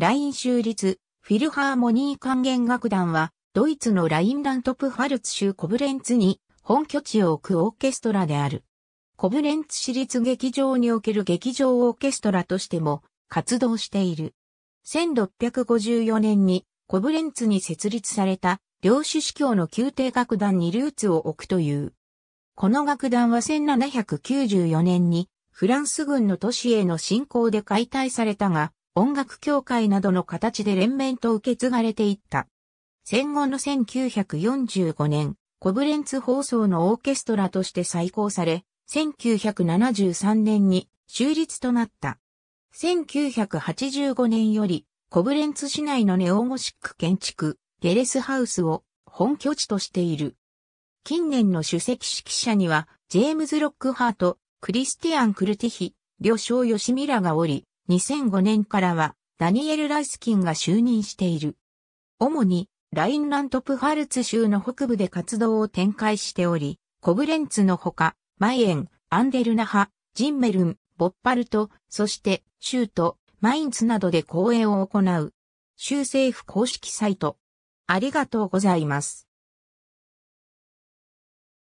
ライン州立、フィルハーモニー管弦楽団は、ドイツのラインラントプファルツ州コブレンツに本拠地を置くオーケストラである。コブレンツ市立劇場における劇場オーケストラとしても活動している。1654年にコブレンツに設立された領主司教の宮廷楽団にルーツを置くという。この楽団は1794年にフランス軍の都市への侵攻で解体されたが、音楽協会などの形で連綿と受け継がれていった。戦後の1945年、コブレンツ放送のオーケストラとして再興され、1973年に終立となった。1985年より、コブレンツ市内のネオゴシック建築、ゲレスハウスを本拠地としている。近年の首席指揮者には、ジェームズ・ロックハート、クリスティアン・クルティヒ、両将シミラがおり、2005年からはダニエル・ライスキンが就任している。主にラインラントプハルツ州の北部で活動を展開しており、コブレンツのほか、マイエン、アンデルナハ、ジンメルン、ボッパルト、そして州都、マインツなどで講演を行う。州政府公式サイト。ありがとうございます。